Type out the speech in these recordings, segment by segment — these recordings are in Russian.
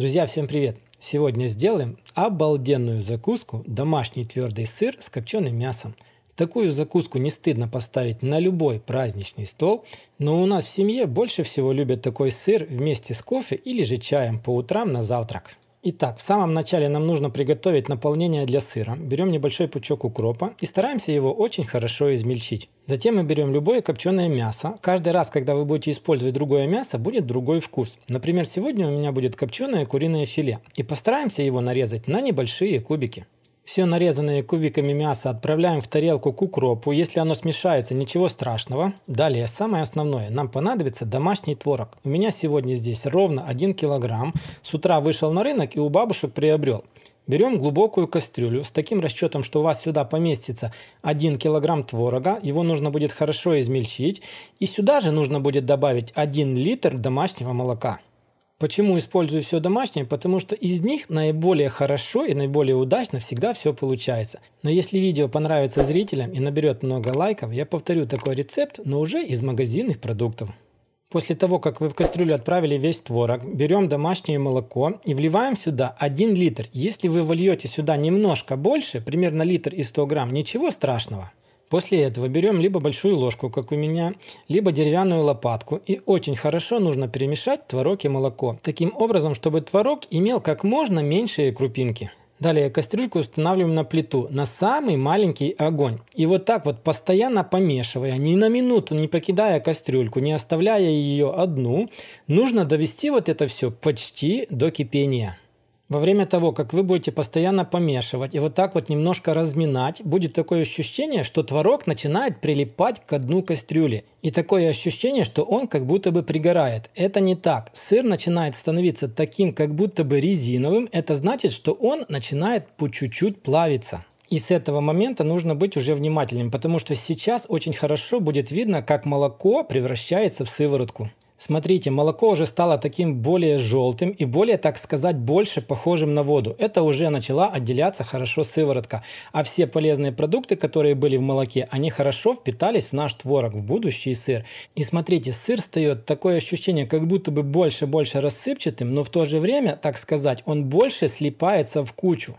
Друзья, всем привет! Сегодня сделаем обалденную закуску домашний твердый сыр с копченым мясом. Такую закуску не стыдно поставить на любой праздничный стол, но у нас в семье больше всего любят такой сыр вместе с кофе или же чаем по утрам на завтрак. Итак, в самом начале нам нужно приготовить наполнение для сыра. Берем небольшой пучок укропа и стараемся его очень хорошо измельчить. Затем мы берем любое копченое мясо. Каждый раз, когда вы будете использовать другое мясо, будет другой вкус. Например, сегодня у меня будет копченое куриное филе. И постараемся его нарезать на небольшие кубики. Все нарезанное кубиками мясо отправляем в тарелку к укропу. Если оно смешается, ничего страшного. Далее, самое основное, нам понадобится домашний творог. У меня сегодня здесь ровно 1 килограмм. С утра вышел на рынок и у бабушек приобрел. Берем глубокую кастрюлю с таким расчетом, что у вас сюда поместится 1 килограмм творога, его нужно будет хорошо измельчить, и сюда же нужно будет добавить 1 литр домашнего молока. Почему использую все домашнее? Потому что из них наиболее хорошо и наиболее удачно всегда все получается. Но если видео понравится зрителям и наберет много лайков, я повторю такой рецепт, но уже из магазинных продуктов. После того, как вы в кастрюлю отправили весь творог, берем домашнее молоко и вливаем сюда 1 литр. Если вы вольете сюда немножко больше, примерно литр и 100 грамм, ничего страшного. После этого берем либо большую ложку, как у меня, либо деревянную лопатку и очень хорошо нужно перемешать творог и молоко, таким образом, чтобы творог имел как можно меньшие крупинки. Далее кастрюльку устанавливаем на плиту, на самый маленький огонь. И вот так вот постоянно помешивая, ни на минуту не покидая кастрюльку, не оставляя ее одну, нужно довести вот это все почти до кипения во время того, как вы будете постоянно помешивать и вот так вот немножко разминать, будет такое ощущение, что творог начинает прилипать к дну кастрюли. И такое ощущение, что он как будто бы пригорает. Это не так. Сыр начинает становиться таким, как будто бы резиновым. Это значит, что он начинает по чуть-чуть плавиться. И с этого момента нужно быть уже внимательным, потому что сейчас очень хорошо будет видно, как молоко превращается в сыворотку. Смотрите, молоко уже стало таким более желтым и более, так сказать, больше похожим на воду. Это уже начала отделяться хорошо сыворотка. А все полезные продукты, которые были в молоке, они хорошо впитались в наш творог, в будущий сыр. И смотрите, сыр встает такое ощущение, как будто бы больше-больше рассыпчатым, но в то же время, так сказать, он больше слипается в кучу.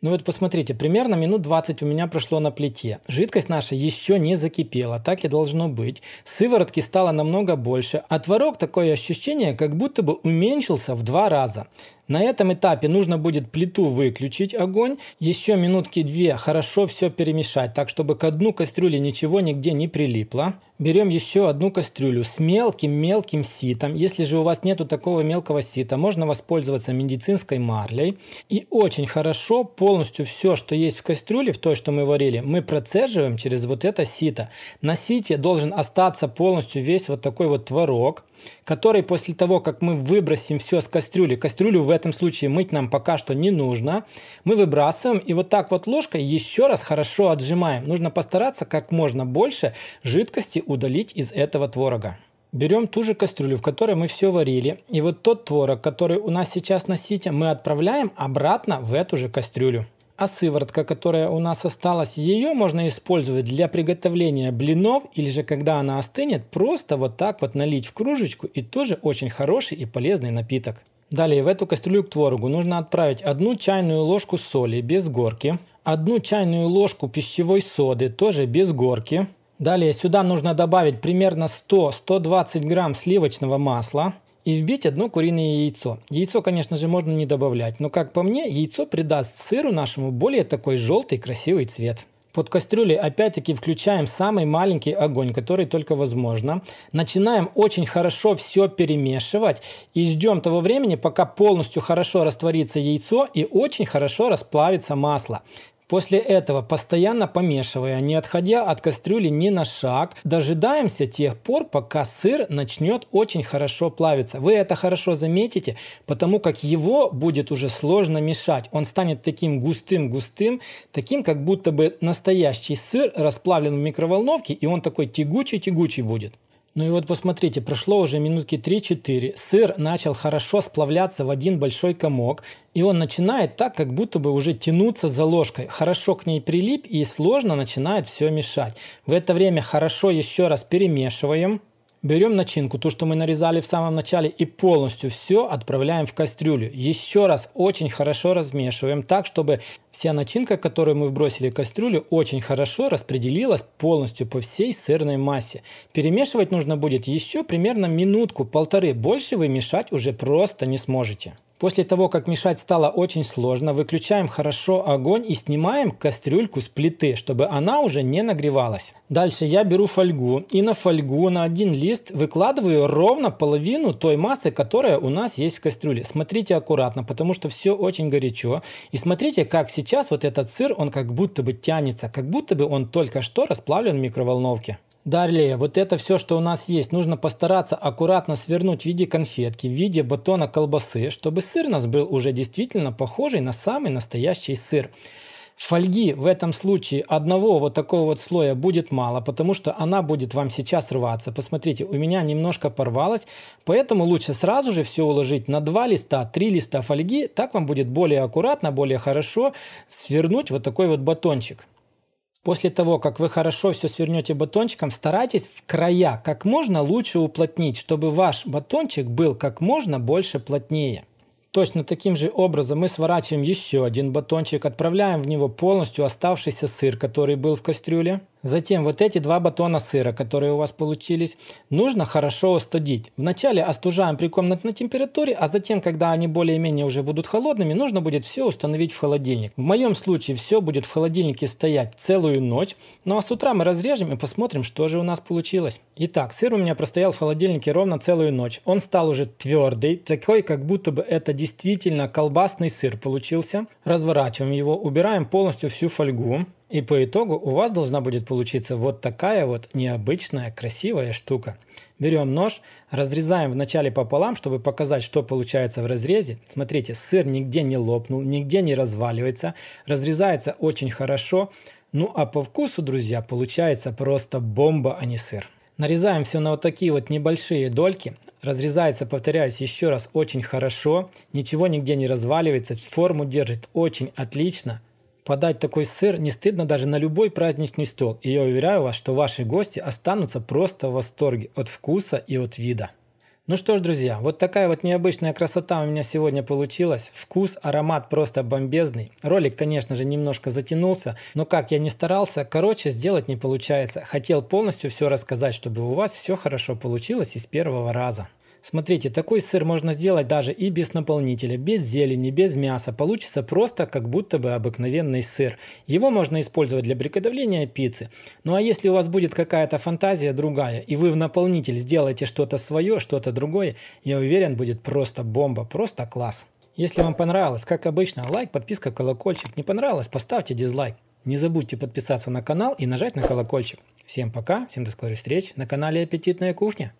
Ну вот посмотрите, примерно минут 20 у меня прошло на плите. Жидкость наша еще не закипела, так и должно быть. Сыворотки стало намного больше, а творог такое ощущение, как будто бы уменьшился в два раза. На этом этапе нужно будет плиту выключить огонь, еще минутки две хорошо все перемешать, так чтобы к дну кастрюли ничего нигде не прилипло берем еще одну кастрюлю с мелким-мелким ситом. Если же у вас нету такого мелкого сита, можно воспользоваться медицинской марлей. И очень хорошо полностью все, что есть в кастрюле, в той, что мы варили, мы процеживаем через вот это сито. На сите должен остаться полностью весь вот такой вот творог который после того, как мы выбросим все с кастрюли, кастрюлю в этом случае мыть нам пока что не нужно, мы выбрасываем и вот так вот ложкой еще раз хорошо отжимаем. Нужно постараться как можно больше жидкости удалить из этого творога. Берем ту же кастрюлю, в которой мы все варили, и вот тот творог, который у нас сейчас на сите, мы отправляем обратно в эту же кастрюлю. А сыворотка, которая у нас осталась, ее можно использовать для приготовления блинов или же когда она остынет, просто вот так вот налить в кружечку и тоже очень хороший и полезный напиток. Далее в эту кастрюлю к творогу нужно отправить одну чайную ложку соли без горки, одну чайную ложку пищевой соды тоже без горки. Далее сюда нужно добавить примерно 100-120 грамм сливочного масла, и вбить одно куриное яйцо. Яйцо, конечно же, можно не добавлять, но, как по мне, яйцо придаст сыру нашему более такой желтый красивый цвет. Под кастрюлей опять-таки включаем самый маленький огонь, который только возможно. Начинаем очень хорошо все перемешивать и ждем того времени, пока полностью хорошо растворится яйцо и очень хорошо расплавится масло. После этого, постоянно помешивая, не отходя от кастрюли ни на шаг, дожидаемся тех пор, пока сыр начнет очень хорошо плавиться. Вы это хорошо заметите, потому как его будет уже сложно мешать. Он станет таким густым-густым, таким, как будто бы настоящий сыр расплавлен в микроволновке, и он такой тягучий-тягучий будет. Ну и вот посмотрите, прошло уже минутки 3-4, сыр начал хорошо сплавляться в один большой комок, и он начинает так, как будто бы уже тянуться за ложкой, хорошо к ней прилип и сложно начинает все мешать. В это время хорошо еще раз перемешиваем, Берем начинку, то, что мы нарезали в самом начале, и полностью все отправляем в кастрюлю. Еще раз очень хорошо размешиваем так, чтобы вся начинка, которую мы вбросили в кастрюлю, очень хорошо распределилась полностью по всей сырной массе. Перемешивать нужно будет еще примерно минутку-полторы, больше вы мешать уже просто не сможете. После того, как мешать стало очень сложно, выключаем хорошо огонь и снимаем кастрюльку с плиты, чтобы она уже не нагревалась. Дальше я беру фольгу и на фольгу на один лист выкладываю ровно половину той массы, которая у нас есть в кастрюле. Смотрите аккуратно, потому что все очень горячо. И смотрите, как сейчас вот этот сыр, он как будто бы тянется, как будто бы он только что расплавлен в микроволновке. Далее, вот это все, что у нас есть, нужно постараться аккуратно свернуть в виде конфетки, в виде батона колбасы, чтобы сыр у нас был уже действительно похожий на самый настоящий сыр. Фольги в этом случае одного вот такого вот слоя будет мало, потому что она будет вам сейчас рваться. Посмотрите, у меня немножко порвалась, поэтому лучше сразу же все уложить на два листа, три листа фольги, так вам будет более аккуратно, более хорошо свернуть вот такой вот батончик. После того, как вы хорошо все свернете батончиком, старайтесь в края как можно лучше уплотнить, чтобы ваш батончик был как можно больше плотнее. Точно таким же образом мы сворачиваем еще один батончик, отправляем в него полностью оставшийся сыр, который был в кастрюле. Затем вот эти два батона сыра, которые у вас получились, нужно хорошо остудить. Вначале остужаем при комнатной температуре, а затем, когда они более-менее уже будут холодными, нужно будет все установить в холодильник. В моем случае все будет в холодильнике стоять целую ночь, ну а с утра мы разрежем и посмотрим, что же у нас получилось. Итак, сыр у меня простоял в холодильнике ровно целую ночь. Он стал уже твердый, такой, как будто бы это действительно колбасный сыр получился. Разворачиваем его, убираем полностью всю фольгу. И по итогу у вас должна будет получиться вот такая вот необычная красивая штука. Берем нож, разрезаем вначале пополам, чтобы показать, что получается в разрезе. Смотрите, сыр нигде не лопнул, нигде не разваливается, разрезается очень хорошо. Ну а по вкусу, друзья, получается просто бомба, а не сыр. Нарезаем все на вот такие вот небольшие дольки. Разрезается, повторяюсь еще раз, очень хорошо. Ничего нигде не разваливается, форму держит очень отлично. Подать такой сыр не стыдно даже на любой праздничный стол, и я уверяю вас, что ваши гости останутся просто в восторге от вкуса и от вида. Ну что ж, друзья, вот такая вот необычная красота у меня сегодня получилась. Вкус, аромат просто бомбезный. Ролик, конечно же, немножко затянулся, но как я не старался, короче, сделать не получается. Хотел полностью все рассказать, чтобы у вас все хорошо получилось из первого раза. Смотрите, такой сыр можно сделать даже и без наполнителя, без зелени, без мяса. Получится просто как будто бы обыкновенный сыр. Его можно использовать для приготовления пиццы. Ну а если у вас будет какая-то фантазия другая, и вы в наполнитель сделаете что-то свое, что-то другое, я уверен, будет просто бомба, просто класс. Если вам понравилось, как обычно, лайк, подписка, колокольчик. Не понравилось, поставьте дизлайк. Не забудьте подписаться на канал и нажать на колокольчик. Всем пока, всем до скорых встреч на канале Аппетитная кухня.